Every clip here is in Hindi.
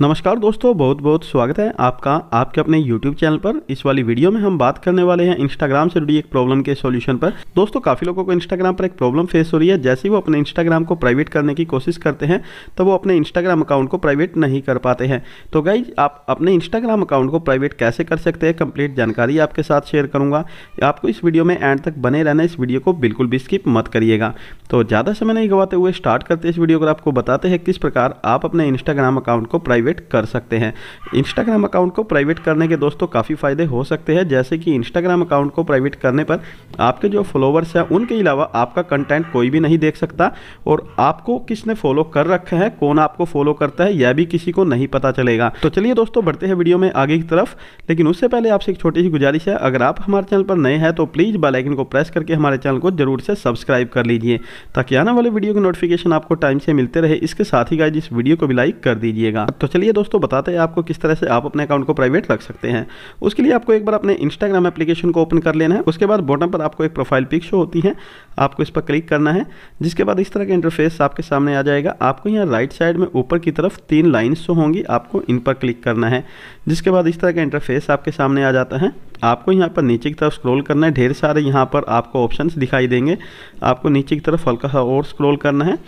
नमस्कार दोस्तों बहुत बहुत स्वागत है आपका आपके अपने YouTube चैनल पर इस वाली वीडियो में हम बात करने वाले हैं Instagram से जुड़ी एक प्रॉब्लम के सॉल्यूशन पर दोस्तों काफ़ी लोगों को Instagram पर एक प्रॉब्लम फेस हो रही है जैसे ही वो अपने Instagram को प्राइवेट करने की कोशिश करते हैं तो वो अपने Instagram अकाउंट को प्राइवेट नहीं कर पाते हैं तो गाई आप अपने इंस्टाग्राम अकाउंट को प्राइवेट कैसे कर सकते हैं कंप्लीट जानकारी आपके साथ शेयर करूँगा आपको इस वीडियो में एंड तक बने रहना इस वीडियो को बिल्कुल भी स्किप मत करिएगा तो ज़्यादा समय नहीं गवाते हुए स्टार्ट करते इस वीडियो को आपको बताते हैं किस प्रकार आप अपने इंस्टाग्राम अकाउंट को प्राइवेट प्राइवेट कर सकते हैं इंस्टाग्राम अकाउंट को प्राइवेट करने के दोस्तों काफ़ी फ़ायदे हो सकते हैं जैसे कि इंस्टाग्राम अकाउंट को प्राइवेट करने पर आपके जो फॉलोवर्स हैं उनके अलावा आपका कंटेंट कोई भी नहीं देख सकता और आपको किसने फॉलो कर रखा है कौन आपको फॉलो करता है यह भी किसी को नहीं पता चलेगा तो चलिए दोस्तों बढ़ते हैं वीडियो में आगे की तरफ लेकिन उससे पहले आपसे एक छोटी सी गुजारिश है अगर आप हमारे चैनल पर नए हैं तो प्लीज़ बेलाइकन को प्रेस करके हमारे चैनल को जरूर से सब्सक्राइब कर लीजिए ताकि आने वाले वीडियो की नोटिफिकेशन आपको टाइम से मिलते रहे इसके साथ ही गाय इस वीडियो को भी लाइक कर दीजिएगा तो चलिए दोस्तों बताते हैं आपको किस तरह से आप अपने अकाउंट को प्राइवेट रख सकते हैं उसके लिए आपको एक बार अपने इंस्टाग्राम एप्लीकेशन को ओपन कर लेना है उसके बाद बॉटम पर आपको एक प्रोफाइल पिक शो होती है आपको इस पर क्लिक करना है जिसके बाद इस तरह का इंटरफेस आपके सामने आ जाएगा आपको यहाँ राइट साइड में ऊपर की तरफ तीन लाइन्स शो होंगी आपको इन पर क्लिक करना है जिसके बाद इस तरह का इंटरफेस आपके सामने आ जाता है आपको यहाँ पर नीचे की तरफ स्क्रॉल करना है ढेर सारे यहाँ पर आपको ऑप्शंस दिखाई देंगे आपको नीचे की तरफ हल्का सा और स्क्रॉल करना है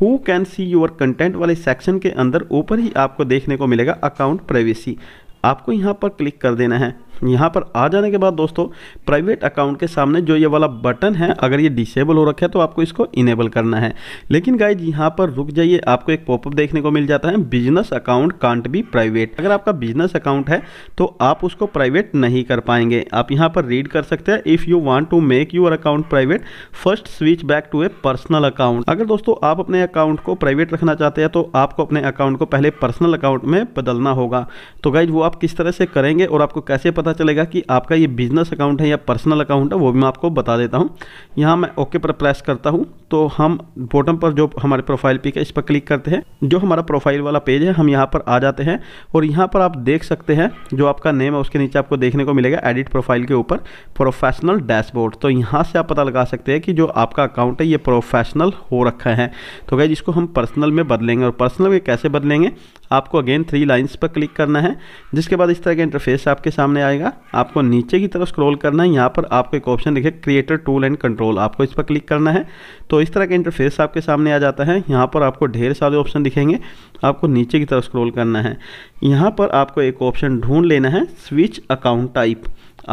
who can see your content वाले सेक्शन के अंदर ऊपर ही आपको देखने को मिलेगा अकाउंट प्राइवेसी आपको यहाँ पर क्लिक कर देना है यहाँ पर आ जाने के बाद दोस्तों प्राइवेट अकाउंट के सामने जो ये वाला बटन है अगर ये डिसेबल हो रखा है तो आपको इसको इनेबल करना है लेकिन गाइज यहाँ पर रुक जाइए आपको एक पॉपअप देखने को मिल जाता है business account can't be private अगर आपका बिजनेस अकाउंट है तो आप उसको प्राइवेट नहीं कर पाएंगे आप यहाँ पर रीड कर सकते हैं if you want to make your account private first switch back to a personal account अगर दोस्तों आप अपने अकाउंट को प्राइवेट रखना चाहते हैं तो आपको अपने अकाउंट को पहले पर्सनल अकाउंट में बदलना होगा तो गाइज वो आप किस तरह से करेंगे और आपको कैसे पता पता चलेगा कि आपका ये बिजनेस अकाउंट है या पर्सनल अकाउंट है वो भी मैं आपको बता देता हूँ यहाँ मैं ओके पर प्रेस करता हूँ तो हम बॉटम पर जो हमारे प्रोफाइल पिक है इस पर क्लिक करते हैं जो हमारा प्रोफाइल वाला पेज है हम यहाँ पर आ जाते हैं और यहाँ पर आप देख सकते हैं जो आपका नेम है उसके नीचे आपको देखने को मिलेगा एडिट प्रोफाइल के ऊपर प्रोफेशनल डैशबोर्ड तो यहाँ से आप पता लगा सकते हैं कि जो आपका अकाउंट है ये प्रोफेशनल हो रखा है तो गए जिसको हम पर्सनल में बदलेंगे और पर्सनल में कैसे बदलेंगे आपको अगेन थ्री लाइन्स पर क्लिक करना है जिसके बाद इस तरह का इंटरफेस आपके सामने आएगा आपको नीचे की तरफ स्क्रॉल करना है यहाँ पर आपको एक ऑप्शन दिखे क्रिएटर टूल एंड कंट्रोल आपको इस पर क्लिक करना है तो इस तरह का इंटरफेस आपके सामने आ जाता है यहाँ पर आपको ढेर सारे ऑप्शन दिखेंगे आपको नीचे की तरफ स्क्रॉल करना है यहाँ पर आपको एक ऑप्शन ढूंढ लेना है स्विच अकाउंट टाइप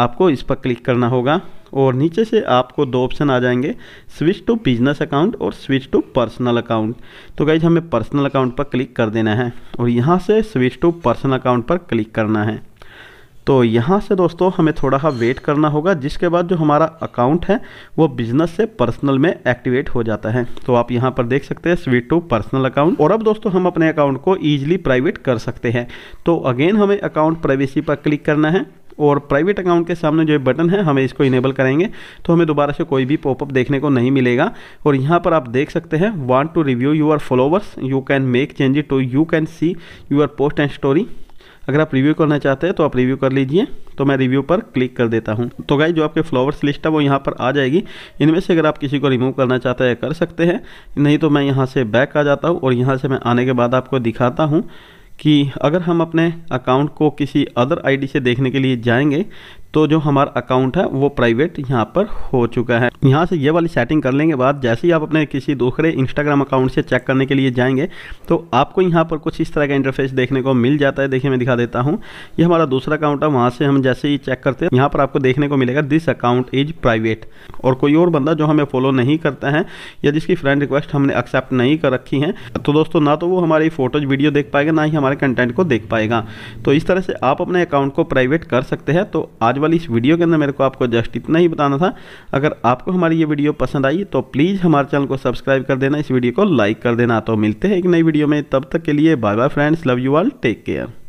आपको इस पर क्लिक करना होगा और नीचे से आपको दो ऑप्शन आ जाएंगे स्विच टू बिजनेस अकाउंट और स्विच टू पर्सनल अकाउंट तो गाइज हमें पर्सनल अकाउंट पर क्लिक कर देना है और यहाँ से स्विच टू पर्सनल अकाउंट पर क्लिक करना है तो यहाँ से दोस्तों हमें थोड़ा सा वेट करना होगा जिसके बाद जो हमारा अकाउंट है वो बिजनेस से पर्सनल में एक्टिवेट हो जाता है तो आप यहाँ पर देख सकते हैं स्वीट टू पर्सनल अकाउंट और अब दोस्तों हम अपने अकाउंट को ईजिली प्राइवेट कर सकते हैं तो अगेन हमें अकाउंट प्राइवेसी पर क्लिक करना है और प्राइवेट अकाउंट के सामने जो बटन है हमें इसको इनेबल करेंगे तो हमें दोबारा से कोई भी पॉपअप देखने को नहीं मिलेगा और यहाँ पर आप देख सकते हैं want to review your followers you can make changes to you can see your post and story अगर आप रिव्यू करना चाहते हैं तो आप रिव्यू कर लीजिए तो मैं रिव्यू पर क्लिक कर देता हूँ तो गाइज जो आपके फ्लावर्स लिस्ट है वो यहाँ पर आ जाएगी इनमें से अगर आप किसी को रिमूव करना चाहते हैं कर सकते हैं नहीं तो मैं यहाँ से बैक आ जाता हूँ और यहाँ से मैं आने के बाद आपको दिखाता हूँ कि अगर हम अपने अकाउंट को किसी अदर आईडी से देखने के लिए जाएंगे तो जो हमारा अकाउंट है वो प्राइवेट यहाँ पर हो चुका है यहाँ से ये वाली सेटिंग कर लेंगे बाद जैसे ही आप अपने किसी दूसरे इंस्टाग्राम अकाउंट से चेक करने के लिए जाएंगे तो आपको यहाँ पर कुछ इस तरह का इंटरफेस देखने को मिल जाता है देखिए मैं दिखा देता हूँ ये हमारा दूसरा अकाउंट है वहाँ से हम जैसे ही चेक करते हैं यहाँ पर आपको देखने को मिलेगा दिस अकाउंट इज प्राइवेट और कोई और बंदा जो हमें फॉलो नहीं करता है या जिसकी फ्रेंड रिक्वेस्ट हमने एक्सेप्ट नहीं कर रखी है तो दोस्तों ना तो वो हमारी फोटोज वीडियो देख पाएगा ना ही हमारे कंटेंट को देख पाएगा तो इस तरह से आप अपने अकाउंट को प्राइवेट कर सकते हैं तो आज वाली इस वीडियो के अंदर मेरे को आपको जस्ट इतना ही बताना था अगर आप आपको हमारी ये वीडियो पसंद आई तो प्लीज़ हमारे चैनल को सब्सक्राइब कर देना इस वीडियो को लाइक कर देना तो मिलते हैं एक नई वीडियो में तब तक के लिए bye bye friends love you all take care